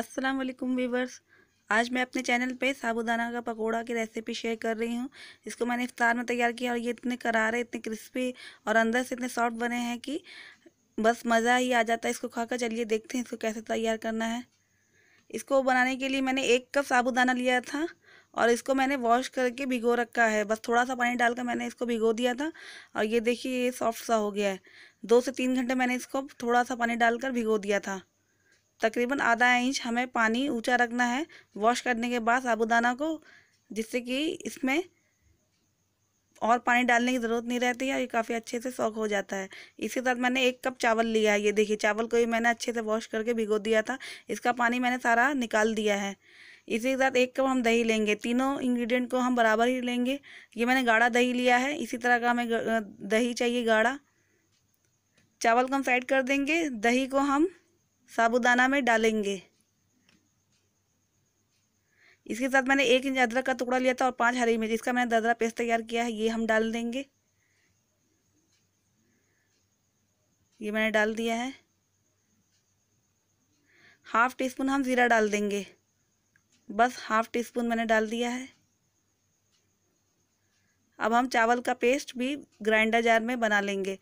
अस्सलाम वालेकुम वीवर्स आज मैं अपने चैनल पे साबुदाना का पकोड़ा की रेसिपी शेयर कर रही हूँ इसको मैंने इफ्तार में तैयार किया और ये इतने करारे इतने क्रिस्पी और अंदर से इतने सॉफ्ट बने हैं कि बस मज़ा ही आ जाता है इसको खाकर चलिए देखते हैं इसको कैसे तैयार करना है इसको बनाने के लिए मैंने एक कप साबुदाना लिया था और इसको मैंने वॉश करके भिगो रखा है बस थोड़ा सा पानी डालकर मैंने इसको भिगो दिया था और ये देखिए ये सॉफ्ट सा हो गया है दो से तीन घंटे मैंने इसको थोड़ा सा पानी डालकर भिगो दिया था तकरीबन आधा इंच हमें पानी ऊंचा रखना है वॉश करने के बाद साबुदाना को जिससे कि इसमें और पानी डालने की ज़रूरत नहीं रहती है ये काफ़ी अच्छे से सॉक हो जाता है इसी साथ मैंने एक कप चावल लिया है ये देखिए चावल को भी मैंने अच्छे से वॉश करके भिगो दिया था इसका पानी मैंने सारा निकाल दिया है इसी के साथ एक कप हम दही लेंगे तीनों इंग्रेडिएंट को हम बराबर ही लेंगे ये मैंने गाढ़ा दही लिया है इसी तरह का हमें दही चाहिए गाढ़ा चावल को हम साइड कर देंगे दही को हम साबुदाना में डालेंगे इसके साथ मैंने एक इंच अदरक का टुकड़ा लिया था और पांच हरी मिर्च इसका मैंने दरदरा पेस्ट तैयार किया है ये हम डाल देंगे ये मैंने डाल दिया है हाफ टी स्पून हम ज़ीरा डाल देंगे बस हाफ टी स्पून मैंने डाल दिया है अब हम चावल का पेस्ट भी ग्राइंडर जार में बना लेंगे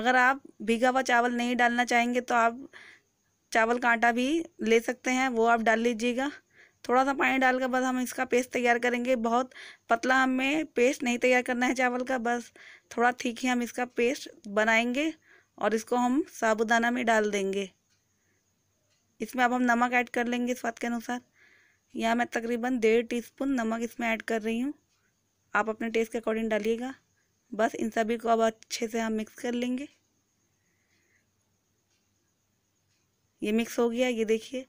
अगर आप भीगा हुआ चावल नहीं डालना चाहेंगे तो आप चावल का आटा भी ले सकते हैं वो आप डाल लीजिएगा थोड़ा सा पानी डाल कर बस हम इसका पेस्ट तैयार करेंगे बहुत पतला हमें पेस्ट नहीं तैयार करना है चावल का बस थोड़ा ठीक ही हम इसका पेस्ट बनाएंगे और इसको हम साबुदाना में डाल देंगे इसमें अब हम नमक ऐड कर लेंगे स्वाद के अनुसार यहाँ मैं तकरीबन डेढ़ स्पून नमक इसमें ऐड कर रही हूँ आप अपने टेस्ट के अकॉर्डिंग डालिएगा बस इन सभी को अब अच्छे से हम मिक्स कर लेंगे ये मिक्स हो गया ये देखिए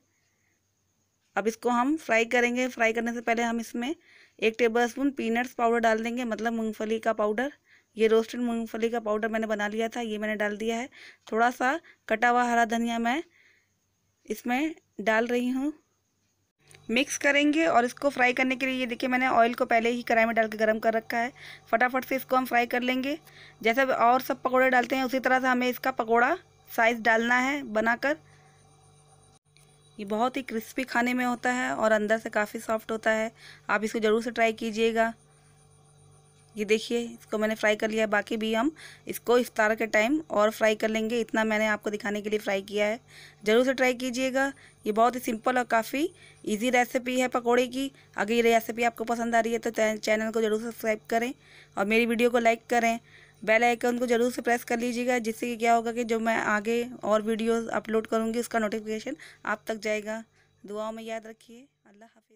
अब इसको हम फ्राई करेंगे फ्राई करने से पहले हम इसमें एक टेबल स्पून पीनट्स पाउडर डाल देंगे मतलब मूंगफली का पाउडर ये रोस्टेड मूंगफली का पाउडर मैंने बना लिया था ये मैंने डाल दिया है थोड़ा सा कटा हुआ हरा धनिया मैं इसमें डाल रही हूँ मिक्स करेंगे और इसको फ्राई करने के लिए ये देखिए मैंने ऑयल को पहले ही कढ़ाई में डाल के गर्म कर रखा है फटाफट से इसको हम फ्राई कर लेंगे जैसे और सब पकौड़े डालते हैं उसी तरह से हमें इसका पकौड़ा साइज़ डालना है बनाकर ये बहुत ही क्रिस्पी खाने में होता है और अंदर से काफ़ी सॉफ्ट होता है आप इसको ज़रूर से ट्राई कीजिएगा ये देखिए इसको मैंने फ्राई कर लिया है बाकी भी हम इसको इफ्तार के टाइम और फ्राई कर लेंगे इतना मैंने आपको दिखाने के लिए फ्राई किया है ज़रूर से ट्राई कीजिएगा ये बहुत ही सिंपल और काफ़ी इजी रेसिपी है पकोड़े की अगर ये रेसिपी आपको पसंद आ रही है तो चैनल को ज़रूर सब्सक्राइब करें और मेरी वीडियो को लाइक करें बेल आइकन को ज़रूर से प्रेस कर लीजिएगा जिससे कि क्या होगा कि जो मैं आगे और वीडियोस अपलोड करूँगी उसका नोटिफिकेशन आप तक जाएगा दुआओं में याद रखिए अल्लाह हाफि